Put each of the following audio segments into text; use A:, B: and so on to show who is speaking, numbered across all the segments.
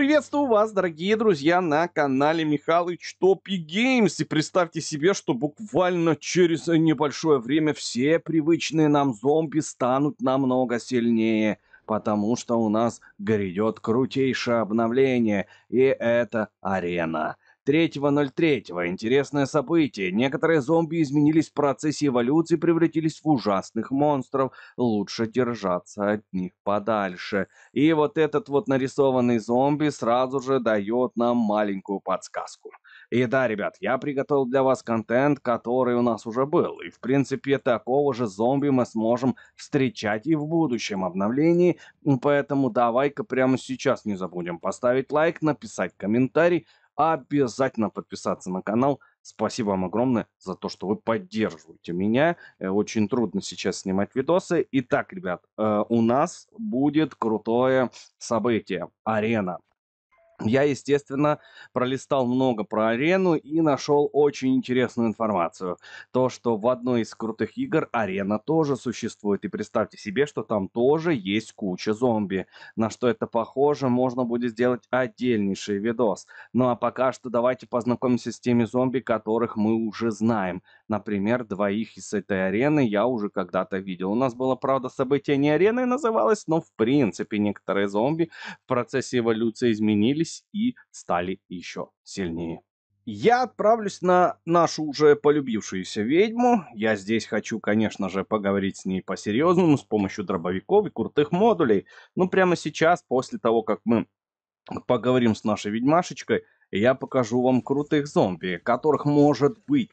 A: Приветствую вас, дорогие друзья, на канале Михалыч Топи Геймс. И представьте себе, что буквально через небольшое время все привычные нам зомби станут намного сильнее. Потому что у нас грядет крутейшее обновление, и это арена. 3.03. Интересное событие. Некоторые зомби изменились в процессе эволюции, превратились в ужасных монстров. Лучше держаться от них подальше. И вот этот вот нарисованный зомби сразу же дает нам маленькую подсказку. И да, ребят, я приготовил для вас контент, который у нас уже был. И в принципе такого же зомби мы сможем встречать и в будущем обновлении. Поэтому давай-ка прямо сейчас не забудем поставить лайк, написать комментарий, обязательно подписаться на канал. Спасибо вам огромное за то, что вы поддерживаете меня. Э, очень трудно сейчас снимать видосы. Итак, ребят, э, у нас будет крутое событие. Арена. Я, естественно, пролистал много про арену и нашел очень интересную информацию. То, что в одной из крутых игр арена тоже существует. И представьте себе, что там тоже есть куча зомби. На что это похоже, можно будет сделать отдельнейший видос. Ну а пока что давайте познакомимся с теми зомби, которых мы уже знаем. Например, двоих из этой арены я уже когда-то видел. У нас было, правда, событие не ареной называлось, но в принципе некоторые зомби в процессе эволюции изменились сплотились и стали еще сильнее. Я отправлюсь на нашу уже полюбившуюся ведьму. Я здесь хочу, конечно же, поговорить с ней по-серьезному с помощью дробовиков и крутых модулей. Но ну, прямо сейчас, после того, как мы поговорим с нашей ведьмашечкой, я покажу вам крутых зомби, которых может быть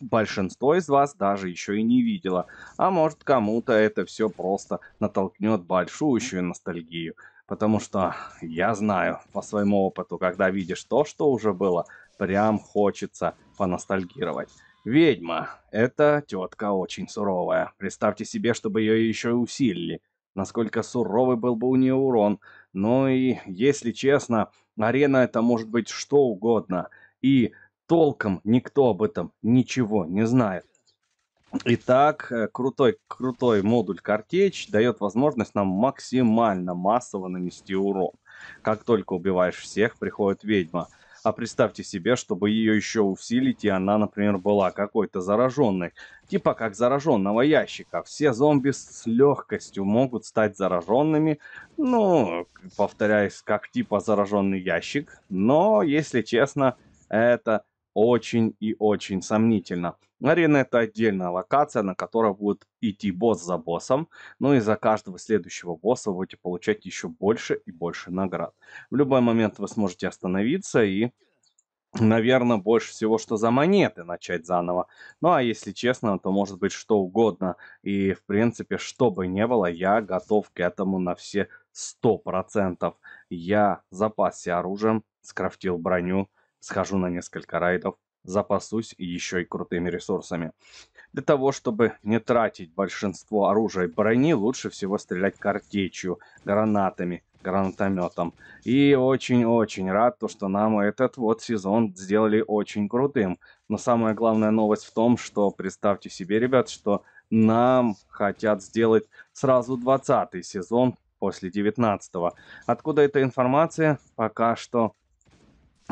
A: большинство из вас даже еще и не видела. А может кому-то это все просто натолкнет большущую ностальгию. Потому что я знаю по своему опыту, когда видишь то, что уже было, прям хочется поностальгировать. Ведьма. это тетка очень суровая. Представьте себе, чтобы ее еще и усилили. Насколько суровый был бы у нее урон. Но и, если честно, арена это может быть что угодно. И толком никто об этом ничего не знает. Итак, э, крутой, крутой модуль картеч дает возможность нам максимально массово нанести урон. Как только убиваешь всех, приходит ведьма. А представьте себе, чтобы ее еще усилить, и она, например, была какой-то зараженной. Типа как зараженного ящика. Все зомби с легкостью могут стать зараженными. Ну, повторяюсь, как типа зараженный ящик. Но, если честно, это очень и очень сомнительно. Арена это отдельная локация, на которой будет идти босс за боссом, ну и за каждого следующего босса вы будете получать еще больше и больше наград. В любой момент вы сможете остановиться и наверное, больше всего, что за монеты начать заново. Ну, а если честно, то может быть что угодно. И, в принципе, что бы ни было, я готов к этому на все 100%. Я запасся оружием, скрафтил броню, схожу на несколько райдов, запасусь еще и крутыми ресурсами. Для того, чтобы не тратить большинство оружия и брони, лучше всего стрелять картечью, гранатами, гранатометом. И очень-очень рад, то, что нам этот вот сезон сделали очень крутым. Но самая главная новость в том, что представьте себе, ребят, что нам хотят сделать сразу 20 сезон после 19 -го. Откуда эта информация? Пока что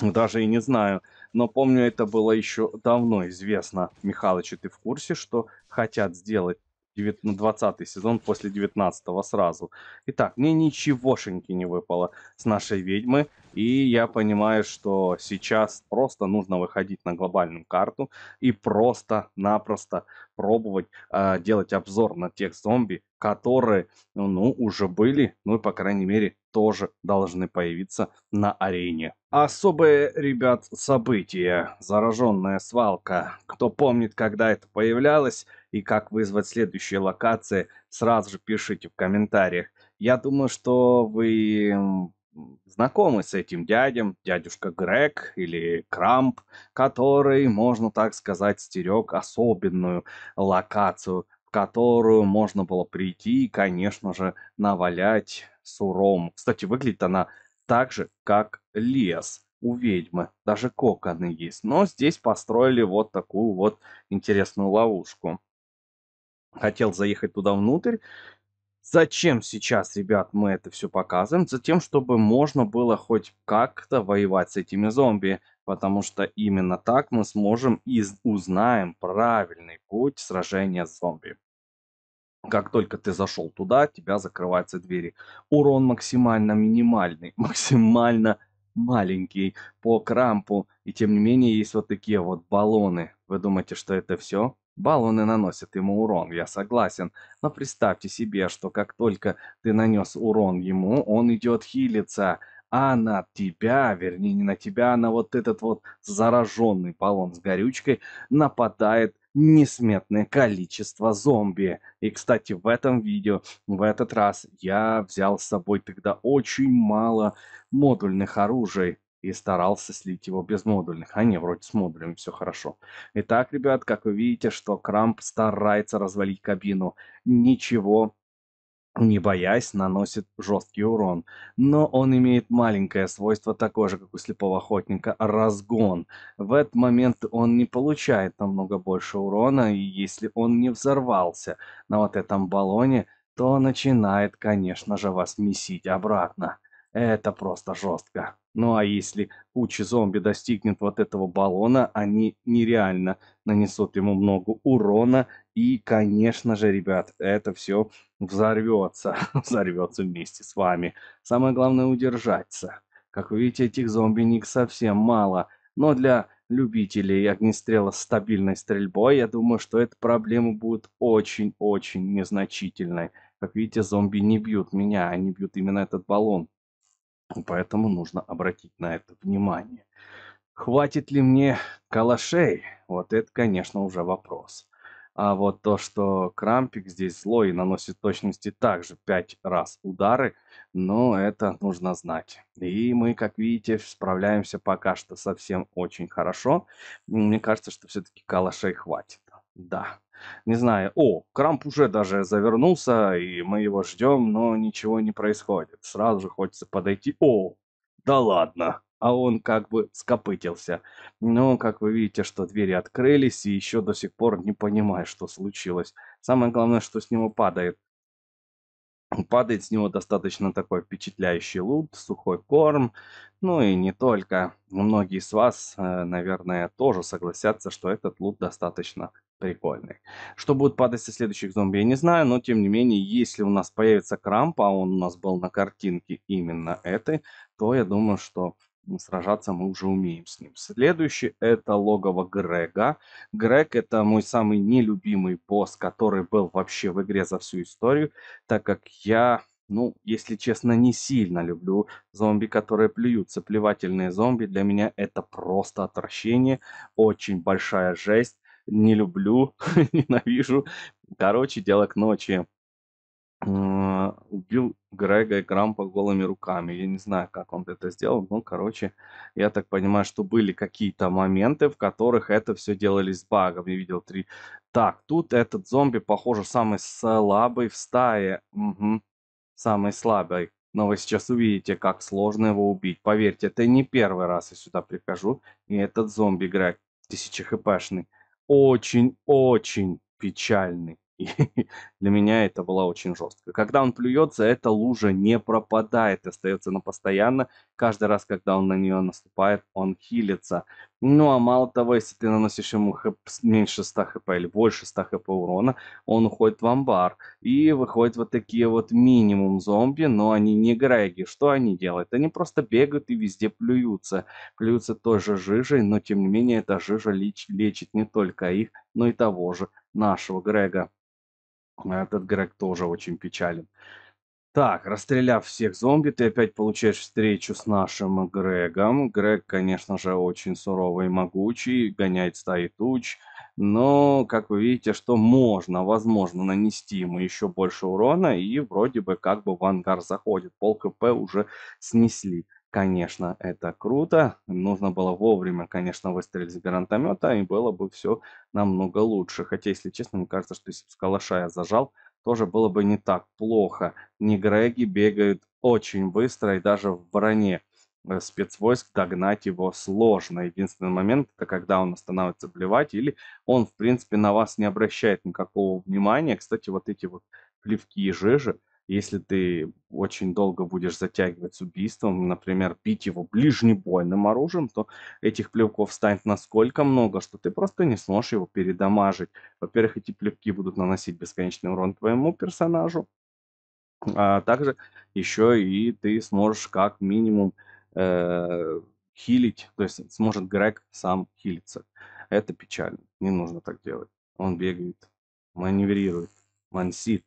A: даже и не знаю. Но помню, это было еще давно известно. Михалыч, ты в курсе, что хотят сделать 20 ну, сезон после 19 сразу. Итак, мне ничегошеньки не выпало с нашей ведьмы, и я понимаю, что сейчас просто нужно выходить на глобальную карту и просто-напросто пробовать э, а, делать обзор на тех зомби, которые, ну, ну, уже были, ну и, по крайней мере, тоже должны появиться на арене. Особое ребят, событие Зараженная свалка. Кто помнит, когда это появлялось и как вызвать следующие локации, сразу же пишите в комментариях. Я думаю, что вы знакомы с этим дядем, дядюшка Грег или Крамп, который, можно так сказать, стерег особенную локацию, в которую можно было прийти и, конечно же, навалять суром. Кстати, выглядит она так же, как лес у ведьмы. Даже коконы есть. Но здесь построили вот такую вот интересную ловушку. Хотел заехать туда внутрь Зачем сейчас, ребят, мы это все показываем? Затем, чтобы можно было хоть как-то воевать с этими зомби. Потому что именно так мы сможем и узнаем правильный путь сражения с зомби. Как только ты зашел туда, тебя закрываются двери. Урон максимально минимальный, максимально маленький по крампу. И тем не менее есть вот такие вот баллоны. Вы думаете, что это все? Баллоны наносят ему урон, я согласен, но представьте себе, что как только ты нанес урон ему, он идет хилиться, а на тебя, вернее не на тебя, а на вот этот вот зараженный баллон с горючкой нападает несметное количество зомби. И, кстати, в этом видео, в этот раз я взял с собой тогда очень мало модульных оружий и старался слить его без модульных. А не, вроде с модулями все хорошо. Итак, ребят, как вы видите, что Крамп старается развалить кабину. Ничего не боясь, наносит жесткий урон. Но он имеет маленькое свойство, такое же, как у слепого охотника, разгон. В этот момент он не получает намного больше урона, и если он не взорвался на вот этом баллоне, то начинает, конечно же, вас месить обратно. Это просто жестко. Ну а если куча зомби достигнет вот этого баллона, они нереально нанесут ему много урона. И, конечно же, ребят, это все взорвется. взорвется вместе с вами. Самое главное удержаться. Как вы видите, этих зомби зомбиник совсем мало. Но для любителей огнестрела с стабильной стрельбой, я думаю, что эта проблема будет очень-очень незначительной. Как видите, зомби не бьют меня, они бьют именно этот баллон. Поэтому нужно обратить на это внимание. Хватит ли мне калашей? Вот это, конечно, уже вопрос. А вот то, что Крампик здесь злой и наносит точности также 5 раз удары, ну, это нужно знать. И мы, как видите, справляемся пока что совсем очень хорошо. Мне кажется, что все-таки калашей хватит. Да не знаю, о, Крамп уже даже завернулся, и мы его ждем, но ничего не происходит. Сразу же хочется подойти, о, да ладно, а он как бы скопытился. Но, как вы видите, что двери открылись, и еще до сих пор не понимаю, что случилось. Самое главное, что с него падает. Падает с него достаточно такой впечатляющий лут, сухой корм, ну и не только. Многие из вас, э, наверное, тоже согласятся, что этот лут достаточно прикольный. Что будет падать со следующих зомби, я не знаю, но тем не менее, если у нас появится крамп, а он у нас был на картинке именно этой, то я думаю, что сражаться мы уже умеем с ним. Следующий это логово Грега. Грег это мой самый нелюбимый босс, который был вообще в игре за всю историю, так как я ну, если честно, не сильно люблю зомби, которые плюются. Плевательные зомби для меня это просто отвращение, очень большая жесть не люблю, ненавижу. Короче, дело к ночи. А, убил Грега и Крампа голыми руками. Я не знаю, как он это сделал, но, короче, я так понимаю, что были какие-то моменты, в которых это все делали с багом. Я видел три. Так, тут этот зомби, похоже, самый слабый в стае. Угу. Самый слабый. Но вы сейчас увидите, как сложно его убить. Поверьте, это не первый раз я сюда прихожу. И этот зомби Грег, 1000 очень-очень печальный. И для меня это было очень жестко. Когда он плюется, эта лужа не пропадает, остается она постоянно каждый раз, когда он на нее наступает, он хилится. Ну а мало того, если ты наносишь ему хп, меньше 100 хп или больше 100 хп урона, он уходит в амбар. И выходят вот такие вот минимум зомби, но они не греги. Что они делают? Они просто бегают и везде плюются. Плюются тоже жижей, но тем не менее эта жижа леч лечит не только их, но и того же нашего Грега. А этот Грег тоже очень печален. Так, расстреляв всех зомби, ты опять получаешь встречу с нашим Грегом. Грег, конечно же, очень суровый и могучий, гоняет стаи туч. Но, как вы видите, что можно, возможно, нанести ему еще больше урона. И вроде бы как бы в ангар заходит. Пол КП уже снесли. Конечно, это круто. Нужно было вовремя, конечно, выстрелить с гранатомета, и было бы все намного лучше. Хотя, если честно, мне кажется, что если бы с калаша я зажал, тоже было бы не так плохо. Негреги бегают очень быстро и даже в броне э, спецвойск догнать его сложно. Единственный момент, это когда он останавливается блевать, или он, в принципе, на вас не обращает никакого внимания. Кстати, вот эти вот плевки и жижи, если ты очень долго будешь затягивать с убийством, например, бить его ближнебойным оружием, то этих плевков станет настолько много, что ты просто не сможешь его передамажить. Во-первых, эти плевки будут наносить бесконечный урон твоему персонажу, а также еще и ты сможешь как минимум э, хилить, то есть сможет Грег сам хилиться. Это печально, не нужно так делать. Он бегает, маневрирует, мансит,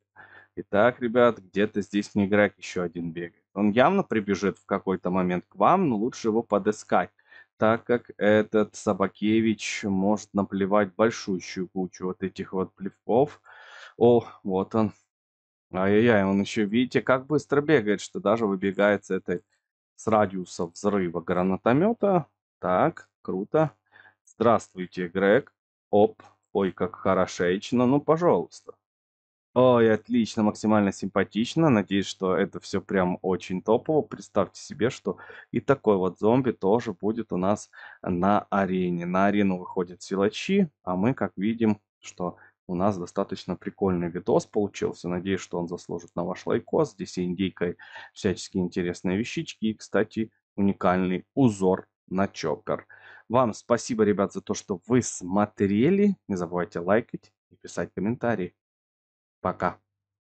A: Итак, ребят, где-то здесь не игрок еще один бегает. Он явно прибежит в какой-то момент к вам, но лучше его подыскать, так как этот Собакевич может наплевать большущую кучу вот этих вот плевков. О, вот он. Ай-яй-яй, он еще, видите, как быстро бегает, что даже выбегает с этой с радиуса взрыва гранатомета. Так, круто. Здравствуйте, Грег. Оп, ой, как хорошечно. Ну, пожалуйста. Ой, отлично, максимально симпатично. Надеюсь, что это все прям очень топово. Представьте себе, что и такой вот зомби тоже будет у нас на арене. На арену выходят силачи, а мы, как видим, что у нас достаточно прикольный видос получился. Надеюсь, что он заслужит на ваш лайкос. Здесь и индейка, и всяческие интересные вещички. И, кстати, уникальный узор на чоппер. Вам спасибо, ребят, за то, что вы смотрели. Не забывайте лайкать и писать комментарии. Пока.